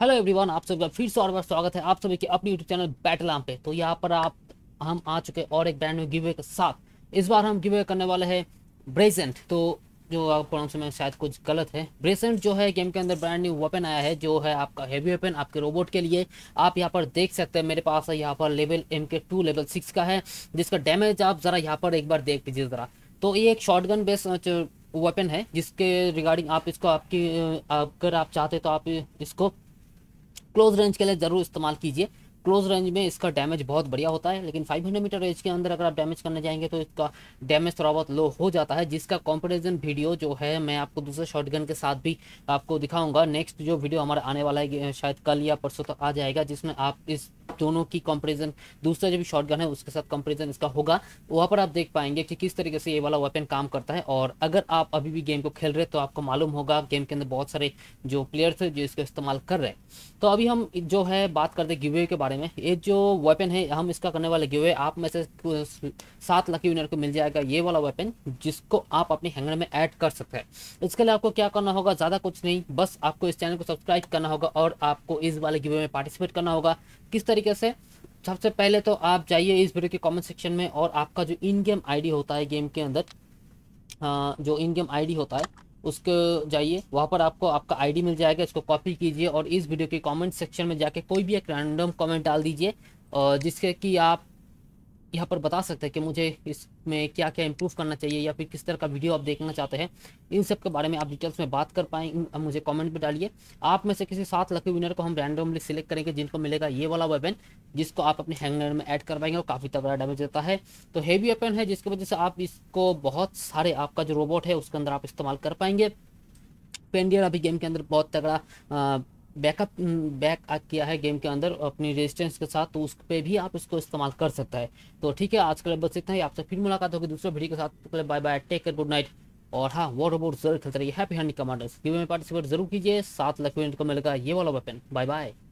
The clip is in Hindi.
हेलो एवरीवन आप सबका फिर से और बार स्वागत है आप सभी के अपने यूट्यूब चैनल बैटल पे तो यहाँ पर आप हम आ चुके और एक ब्रांड में गिवे के साथ इस बार हम गिवे करने वाले हैं ब्रेजेंट तो जो प्रोनाउंसिंग में शायद कुछ गलत है ब्रेसेंट जो है गेम के अंदर ब्रांड न्यू वेपन आया है जो है आपका हैवी वेपन आपके रोबोट के लिए आप यहाँ पर देख सकते हैं मेरे पास है यहाँ पर लेवल एम के टू लेवल सिक्स का है जिसका डैमेज आप ज़रा यहाँ पर एक बार देख लीजिए ज़रा तो ये एक शॉर्ट गन वेपन है जिसके रिगार्डिंग आप इसको आपकी अगर आप चाहते तो आप इसको क्लोज रेंज के लिए ज़रूर इस्तेमाल कीजिए क्लोज रेंज में इसका डैमेज बहुत बढ़िया होता है लेकिन 500 मीटर रेंज के अंदर अगर आप डैमेज करने जाएंगे तो इसका डैमेज थोड़ा बहुत लो हो जाता है जिसका कॉम्पिटिजन वीडियो जो है मैं आपको दूसरे शॉटगन के साथ भी आपको दिखाऊंगा नेक्स्ट जो वीडियो हमारा आने वाला है शायद कल या परसों तक तो आ जाएगा जिसमें आप इस दोनों की कंपेरिजन दूसरा जो भी शॉटगन है उसके साथ कंपेरिजन इसका होगा वहां पर आप देख पाएंगे कि किस तरीके से ये वाला वेपन काम करता है और अगर आप अभी भी गेम को खेल रहे तो आपको मालूम होगा गेम के अंदर बहुत सारे जो प्लेयर्स है जो इसका इस्तेमाल कर रहे हैं तो अभी हम जो है बात करते हैं गिवे के बारे में ये जो वेपन है हम इसका करने वाले गिवे आप में से सात लकी विनर को मिल जाएगा ये वाला वेपन जिसको आप अपने हैंगर में ऐड कर सकते हैं इसके लिए आपको क्या करना होगा ज़्यादा कुछ नहीं बस आपको इस चैनल को सब्सक्राइब करना होगा और आपको इस वाले गिवे में पार्टिसिपेट करना होगा किस तरीके से सबसे पहले तो आप जाइए इस वीडियो के कमेंट सेक्शन में और आपका जो इन गेम आईडी होता है गेम के अंदर जो इन गेम आईडी होता है उसको जाइए वहाँ पर आपको आपका आईडी मिल जाएगा इसको कॉपी कीजिए और इस वीडियो के कमेंट सेक्शन में जाके कोई भी एक रैंडम कमेंट डाल दीजिए जिसके कि आप यहाँ पर बता सकते हैं कि मुझे इसमें क्या क्या इम्प्रूव करना चाहिए या फिर किस तरह का वीडियो आप देखना चाहते हैं इन सब के बारे में आप डिटेल्स में बात कर पाएँ मुझे कमेंट में डालिए आप में से किसी सात लकी विनर को हम रैंडमली सिलेक्ट करेंगे जिनको मिलेगा ये वाला वेपन जिसको आप अपने हैंगर में ऐड करवाएंगे और काफ़ी तगड़ा डैमेज देता है तो हैवी वेपन है जिसकी वजह से आप इसको बहुत सारे आपका जो रोबोट है उसके अंदर आप इस्तेमाल कर पाएंगे पेंडियर अभी गेम के अंदर बहुत तगड़ा बैकअप बैक mm, किया है गेम के अंदर अपनी रेजिस्टेंस के साथ तो उस पर भी आप इसको इस्तेमाल कर सकता है तो ठीक है आज के लिए बस इतना ही आपसे फिर मुलाकात होगी दूसरे वीडियो के साथ bye bye take care good night और हाँ वो रोबोट जरूर खेलते रहिए हैप्पी हंडी कमांडर्स गेम में पार्टिसिपेट जरूर कीजिए सात लाख को मिलेगा ये वाला वेपन बाय बाय